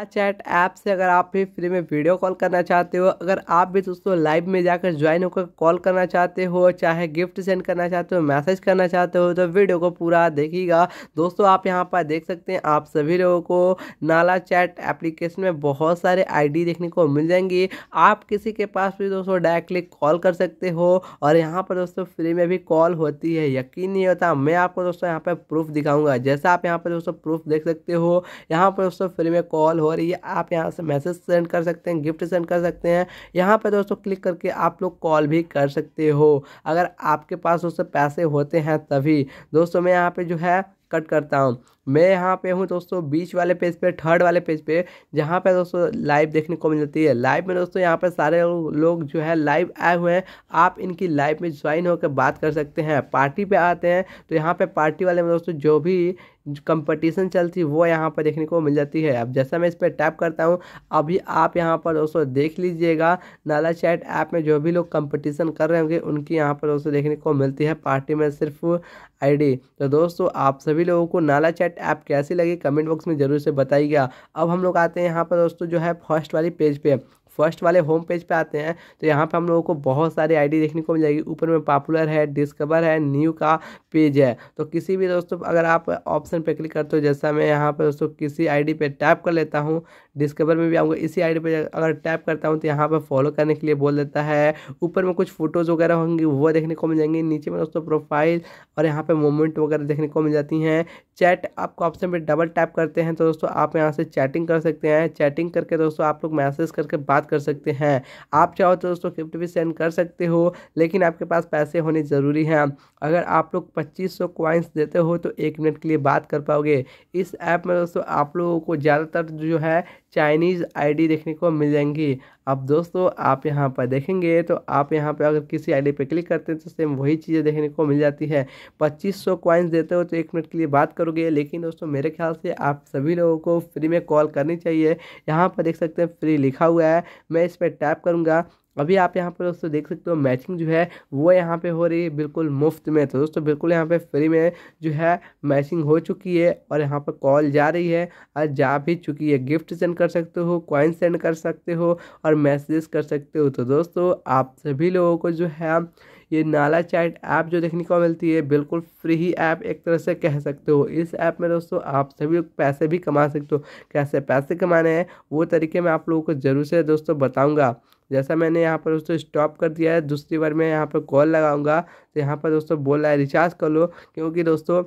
Insta chat app से अगर आप भी फ्री में वीडियो कॉल करना चाहते हो अगर आप भी दोस्तों लाइव में जाकर ज्वाइन होकर कॉल करना चाहते हो चाहे गिफ्ट सेंड करना चाहते हो मैसेज करना चाहते हो तो वीडियो को पूरा देखिएगा दोस्तों आप यहाँ पर देख सकते हैं आप सभी लोगों को नाला चैट एप्लीकेशन में बहुत सारे आईडी देखने को मिल जाएंगी आप किसी के पास भी दोस्तों डायरेक्टली कॉल कर सकते हो और यहाँ पर दोस्तों फ्री में भी कॉल होती है यकीन नहीं होता मैं आपको दोस्तों यहाँ पर प्रूफ दिखाऊंगा जैसा आप यहाँ पर दोस्तों प्रूफ देख सकते हो यहाँ पर दोस्तों फ्री में कॉल हो रही है आप यहाँ से मैसेज सेंड कर सकते हैं गिफ्ट सेंड कर सकते हैं यहाँ पर दोस्तों क्लिक करके आप लोग कॉल भी कर सकते हो अगर आपके पास उससे पैसे होते हैं तभी दोस्तों मैं यहाँ पर जो है कट करता हूँ मैं यहाँ पे हूँ दोस्तों बीच वाले पेज पे थर्ड वाले पेज पे जहाँ पे दोस्तों लाइव देखने को मिलती है लाइव में दोस्तों यहाँ पे सारे लोग जो है लाइव आए हुए हैं आप इनकी लाइव में ज्वाइन होकर बात कर सकते हैं पार्टी पे आते हैं तो यहाँ पे पार्टी वाले में दोस्तों जो भी कंपटीशन चलती है वो यहाँ पर देखने को मिल जाती है अब जैसा मैं इस पर टैप करता हूँ अभी आप यहाँ पर दोस्तों देख लीजिएगा नाला चैट ऐप में जो भी लोग कंपटीशन कर रहे होंगे उनकी यहाँ पर दोस्तों देखने को मिलती है पार्टी में सिर्फ आईडी तो दोस्तों आप सभी लोगों को नाला चैट ऐप कैसी लगी कमेंट बॉक्स में ज़रूर से बताइएगा अब हम लोग आते हैं यहाँ पर दोस्तों जो है फर्स्ट वाली पेज पे फर्स्ट वाले होम पेज पे आते हैं तो यहाँ पे हम लोगों को बहुत सारी आईडी देखने को मिल जाएगी ऊपर में पॉपुलर है डिस्कवर है न्यू का पेज है तो किसी भी दोस्तों अगर आप ऑप्शन पे क्लिक करते हो जैसा मैं यहाँ पर दोस्तों किसी आईडी पे टैप कर लेता हूँ डिस्कवर में भी आऊँगा इसी आईडी पे अगर टैप करता हूँ तो यहाँ पर फॉलो करने के लिए बोल देता है ऊपर में कुछ फोटोज़ वगैरह होंगी वो देखने को मिल जाएंगी नीचे में दोस्तों प्रोफाइल और यहाँ पर मोमेंट वगैरह देखने को मिल जाती हैं चैट आपको ऑप्शन पर डबल टैप करते हैं तो दोस्तों आप यहाँ से चैटिंग कर सकते हैं चैटिंग करके दोस्तों आप लोग मैसेज करके बात बात कर सकते हैं आप चाहो तो दोस्तों गिफ्ट भी सेंड कर सकते हो लेकिन आपके पास पैसे होने ज़रूरी हैं अगर आप लोग पच्चीस सौ क्वाइंस देते हो तो एक मिनट के लिए बात कर पाओगे इस ऐप में दोस्तों आप लोगों को ज़्यादातर जो है चाइनीज़ आईडी देखने को मिल जाएंगी अब दोस्तों आप यहाँ पर देखेंगे तो आप यहाँ पर अगर किसी आईडी पे क्लिक करते हैं तो सेम वही चीज़ें देखने को मिल जाती है पच्चीस सौ क्वाइंस देते हो तो एक मिनट के लिए बात करोगे लेकिन दोस्तों मेरे ख्याल से आप सभी लोगों को फ्री में कॉल करनी चाहिए यहाँ पर देख सकते हैं फ्री लिखा हुआ है मैं इस पर टैप करूँगा अभी आप यहाँ पर दोस्तों देख सकते हो मैचिंग जो है वो यहाँ पे हो रही है बिल्कुल मुफ्त में तो दोस्तों बिल्कुल यहाँ पे फ्री में जो है मैचिंग हो चुकी है और यहाँ पर कॉल जा रही है और जा भी चुकी है गिफ्ट सेंड कर सकते हो कॉइन सेंड कर सकते हो और मैसेज कर सकते हो तो दोस्तों आप सभी लोगों को जो है ये नाला चैट ऐप जो देखने को मिलती है बिल्कुल फ्री ही ऐप एक तरह से कह सकते हो इस ऐप में दोस्तों आप सभी लोग पैसे भी कमा सकते हो कैसे पैसे कमाने हैं वो तरीके मैं आप लोगों को ज़रूर से दोस्तों बताऊँगा जैसा मैंने यहाँ पर दोस्तों स्टॉप कर दिया है दूसरी बार मैं यहाँ पर कॉल लगाऊंगा तो यहाँ पर दोस्तों बोल रहा है रिचार्ज कर लो क्योंकि दोस्तों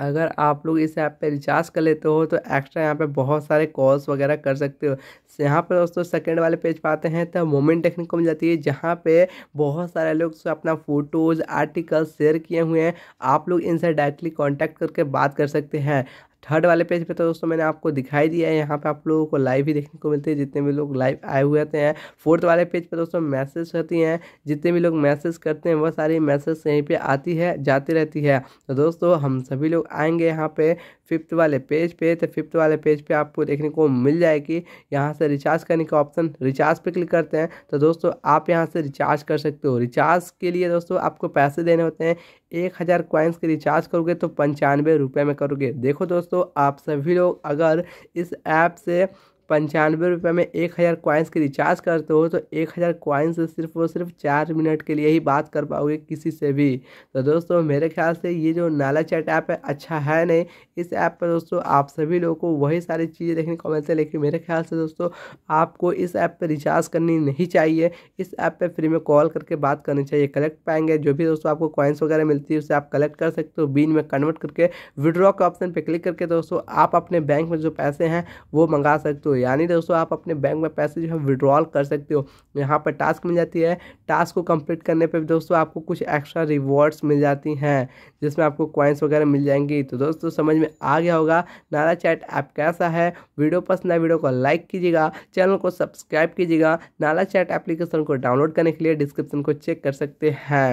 अगर आप लोग इस ऐप पे रिचार्ज कर लेते हो तो एक्स्ट्रा यहाँ पे बहुत सारे कॉल्स वगैरह कर सकते हो तो यहाँ पर दोस्तों सेकंड वाले पेज पाते हैं तो मोमेंट देखने को मिल जाती है जहाँ पे बहुत सारे लोग अपना फ़ोटोज़ आर्टिकल शेयर किए हुए हैं आप लोग इनसे डायरेक्टली कांटेक्ट करके बात कर सकते हैं थर्ड वाले पेज पे तो दोस्तों मैंने आपको दिखाई दिया है यहाँ पे आप लोगों को लाइव ही देखने को मिलते हैं जितने भी लोग लाइव आए हुए रहते हैं फोर्थ वाले पेज पे दोस्तों मैसेज रहती हैं जितने भी लोग मैसेज करते हैं वह सारी मैसेज यहीं पर आती है जाती रहती है तो दोस्तों हम सभी लोग आएंगे यहाँ पर फिफ्थ वाले पेज पे तो फिफ्थ वाले पेज पे आपको देखने को मिल जाएगी यहाँ से रिचार्ज करने का ऑप्शन रिचार्ज पे क्लिक करते हैं तो दोस्तों आप यहाँ से रिचार्ज कर सकते हो रिचार्ज के लिए दोस्तों आपको पैसे देने होते हैं एक हज़ार क्वाइंस के रिचार्ज करोगे तो पंचानवे रुपये में करोगे देखो दोस्तों दोस्तों आप सभी लोग अगर इस ऐप से पंचानवे रुपये में एक हज़ार क्वाइंस की रिचार्ज करते हो तो एक हज़ार क्वाइंस सिर्फ और सिर्फ चार मिनट के लिए ही बात कर पाओगे किसी से भी तो दोस्तों मेरे ख्याल से ये जो नाला चैट ऐप है अच्छा है नहीं इस ऐप पर दोस्तों आप सभी लोगों को वही सारी चीज़ें देखने को मिलती है लेकिन मेरे ख्याल से दोस्तों आपको इस ऐप पर रिचार्ज करनी नहीं चाहिए इस ऐप पर फ्री में कॉल करके बात करनी चाहिए कलेक्ट पाएंगे जो भी दोस्तों आपको कॉइन्स वगैरह मिलती है उसे आप कलेक्ट कर सकते हो बीन में कन्वर्ट करके विड्रॉ के ऑप्शन पर क्लिक करके दोस्तों आप अपने बैंक में जो पैसे हैं वो मंगा सकते हो यानी दोस्तों आप अपने बैंक में पैसे जो है विड्रॉल कर सकते हो यहाँ पर टास्क मिल जाती है टास्क को कंप्लीट करने पर दोस्तों आपको कुछ एक्स्ट्रा रिवॉर्ड्स मिल जाती हैं जिसमें आपको कॉइन्स वगैरह मिल जाएंगी तो दोस्तों समझ में आ गया होगा नारा चैट ऐप कैसा है वीडियो पसंद है वीडियो को लाइक कीजिएगा चैनल को सब्सक्राइब कीजिएगा नाला चैट एप्लीकेशन को डाउनलोड करने के लिए डिस्क्रिप्शन को चेक कर सकते हैं